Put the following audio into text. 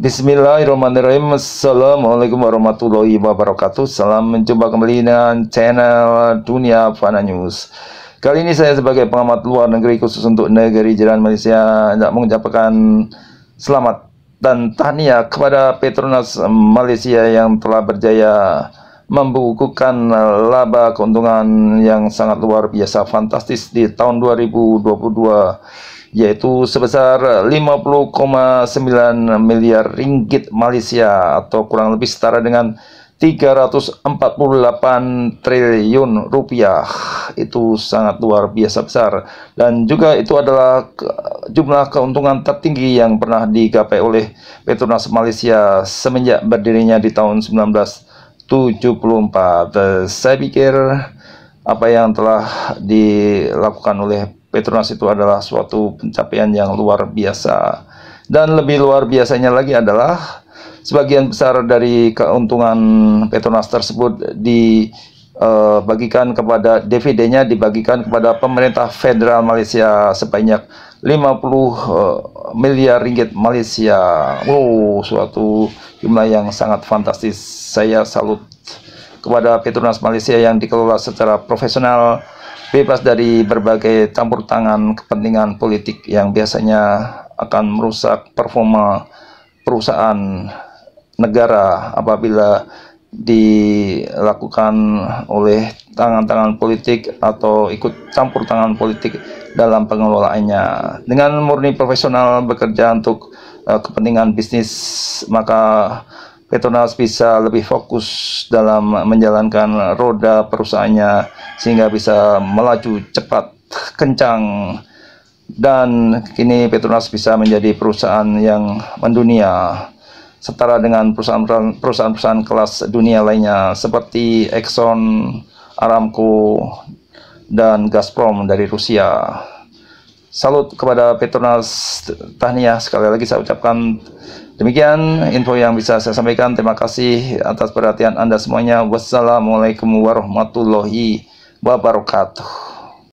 Bismillahirrahmanirrahim Assalamualaikum warahmatullahi wabarakatuh Salam mencoba kembali dengan channel Dunia Fana News Kali ini saya sebagai pengamat luar negeri khusus untuk negeri jiran Malaysia Tidak mengucapkan selamat dan tahniah kepada Petronas Malaysia yang telah berjaya membukukan laba keuntungan yang sangat luar biasa fantastis di tahun 2022 yaitu sebesar 50,9 miliar ringgit Malaysia atau kurang lebih setara dengan 348 triliun rupiah itu sangat luar biasa besar dan juga itu adalah jumlah keuntungan tertinggi yang pernah digapai oleh Petronas Malaysia semenjak berdirinya di tahun 1974 eh, saya pikir apa yang telah dilakukan oleh Petronas itu adalah suatu pencapaian yang luar biasa. Dan lebih luar biasanya lagi adalah sebagian besar dari keuntungan Petronas tersebut dibagikan eh, kepada dividennya dibagikan kepada pemerintah federal Malaysia sebanyak 50 eh, miliar ringgit Malaysia. Wow, suatu jumlah yang sangat fantastis. Saya salut kepada Petronas Malaysia yang dikelola secara profesional bebas dari berbagai campur tangan kepentingan politik yang biasanya akan merusak performa perusahaan negara apabila dilakukan oleh tangan-tangan politik atau ikut campur tangan politik dalam pengelolaannya. Dengan murni profesional bekerja untuk uh, kepentingan bisnis, maka Petronas bisa lebih fokus dalam menjalankan roda perusahaannya sehingga bisa melaju cepat, kencang, dan kini Petronas bisa menjadi perusahaan yang mendunia setara dengan perusahaan-perusahaan kelas dunia lainnya seperti Exxon, Aramco, dan Gazprom dari Rusia. Salut kepada Petronas Tahniah sekali lagi saya ucapkan Demikian info yang bisa saya sampaikan. Terima kasih atas perhatian Anda semuanya. Wassalamualaikum warahmatullahi wabarakatuh.